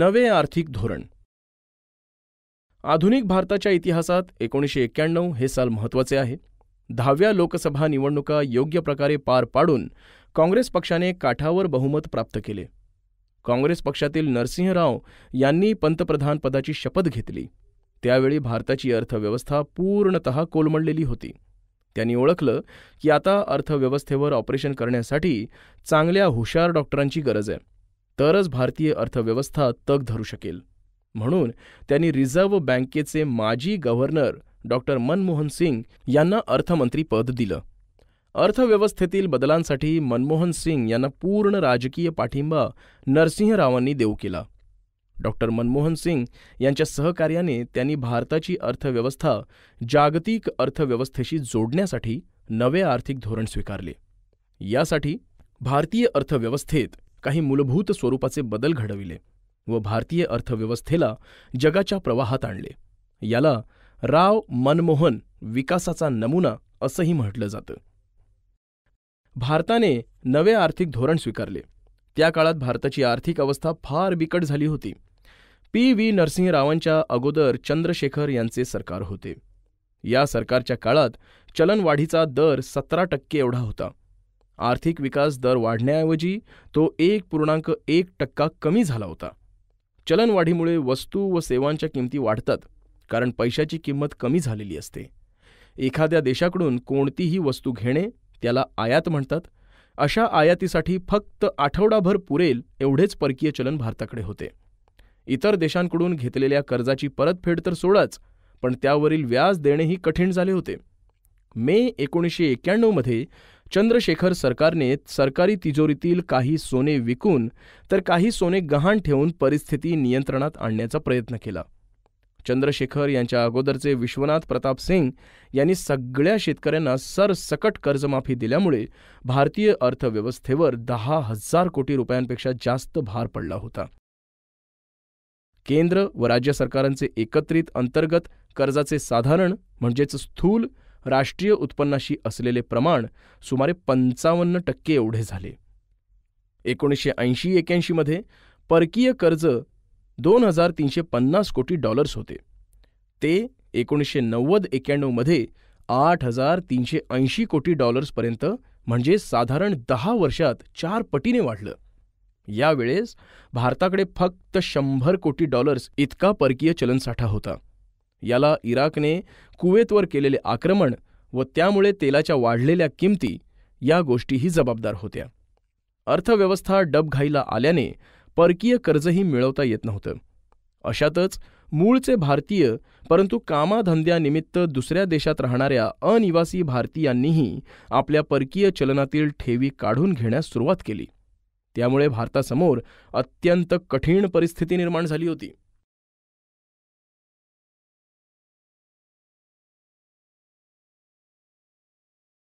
नवे आर्थिक धोरण आधुनिक भारताच्या इतिहासात एकोणीसशे एक्क्याण्णव हे साल महत्त्वाचे आहे दहाव्या लोकसभा निवडणुका योग्य प्रकारे पार पाडून काँग्रेस पक्षाने काठावर बहुमत प्राप्त केले काँग्रेस पक्षातील नरसिंहराव यांनी पंतप्रधानपदाची शपथ घेतली त्यावेळी भारताची अर्थव्यवस्था पूर्णत कोलमडलेली होती त्यांनी ओळखलं की आता अर्थव्यवस्थेवर ऑपरेशन करण्यासाठी चांगल्या हुशार डॉक्टरांची गरज आहे तरच भारतीय अर्थव्यवस्था तग धरू शकेल म्हणून त्यांनी रिझर्व्ह बँकेचे माजी गव्हर्नर डॉक्टर मनमोहन सिंग यांना अर्थमंत्री पद दिलं अर्थव्यवस्थेतील बदलांसाठी मनमोहन सिंग यांना पूर्ण राजकीय पाठिंबा नरसिंहरावांनी देऊ केला डॉक्टर मनमोहन सिंग यांच्या सहकार्याने त्यांनी भारताची अर्थव्यवस्था जागतिक अर्थव्यवस्थेशी जोडण्यासाठी नवे आर्थिक धोरण स्वीकारले यासाठी भारतीय अर्थव्यवस्थेत काही मूलभूत स्वरूपाचे बदल घडविले व भारतीय अर्थव्यवस्थेला जगाच्या प्रवाहात आणले याला राव मनमोहन विकासाचा नमुना असंही म्हटलं जातं भारताने नवे आर्थिक धोरण स्वीकारले त्या काळात भारताची आर्थिक अवस्था फार बिकट झाली होती पी व्ही नरसिंहरावांच्या अगोदर चंद्रशेखर यांचे सरकार होते या सरकारच्या काळात चलनवाढीचा दर सतरा टक्के एवढा होता आर्थिक विकास दर वाढण्याऐवजी तो एक पूर्णांक एक टक्का कमी झाला होता चलनवाढीमुळे वस्तू व सेवांच्या किमती वाढतात कारण पैशाची किंमत कमी झालेली असते एखाद्या देशाकडून कोणतीही वस्तू घेणे त्याला आयात म्हणतात अशा आयातीसाठी फक्त आठवडाभर पुरेल एवढेच परकीय चलन भारताकडे होते इतर देशांकडून घेतलेल्या कर्जाची परतफेड तर सोडाच पण त्यावरील व्याज देणेही कठीण झाले होते मे एकोणीसशे एक्क्याण्णवमध्ये चंद्रशेखर सरकारने सरकारी तिजोरीतील काही सोने विकून तर काही सोने गहाण ठेवून परिस्थिती नियंत्रणात आणण्याचा प्रयत्न केला चंद्रशेखर यांच्या अगोदरचे विश्वनाथ प्रताप सिंग यांनी सगळ्या शेतकऱ्यांना सरसकट कर्जमाफी दिल्यामुळे भारतीय अर्थव्यवस्थेवर दहा हजार कोटी रुपयांपेक्षा जास्त भार पडला होता केंद्र व राज्य सरकारांचे एकत्रित अंतर्गत कर्जाचे साधारण म्हणजेच स्थूल राष्ट्रीय उत्पन्नाशी असलेले प्रमाण सुमारे पंचावन्न टक्के एवढे झाले एकोणीसशे ऐंशी मध्ये परकीय कर्ज दोन हजार तीनशे पन्नास कोटी डॉलर्स होते ते एकोणीसशे नव्वद एक्याण्णवमध्ये आठ हजार तीनशे ऐंशी कोटी डॉलर्सपर्यंत म्हणजे साधारण दहा वर्षात चार पटीने वाढलं यावेळेस भारताकडे फक्त शंभर कोटी डॉलर्स इतका परकीय चलनसाठा होता याला इराकने कुवेतवर केलेले आक्रमण व त्यामुळे तेलाच्या वाढलेल्या किमती या गोष्टीही जबाबदार होत्या अर्थव्यवस्था डबघाईला आल्याने परकीय कर्जही मिळवता येत नव्हतं अशातच मूळचे भारतीय परंतु कामाधंद्यानिमित्त दुसऱ्या देशात राहणाऱ्या अनिवासी भारतीयांनीही आपल्या परकीय चलनातील ठेवी काढून घेण्यास सुरुवात केली त्यामुळे भारतासमोर अत्यंत कठीण परिस्थिती निर्माण झाली होती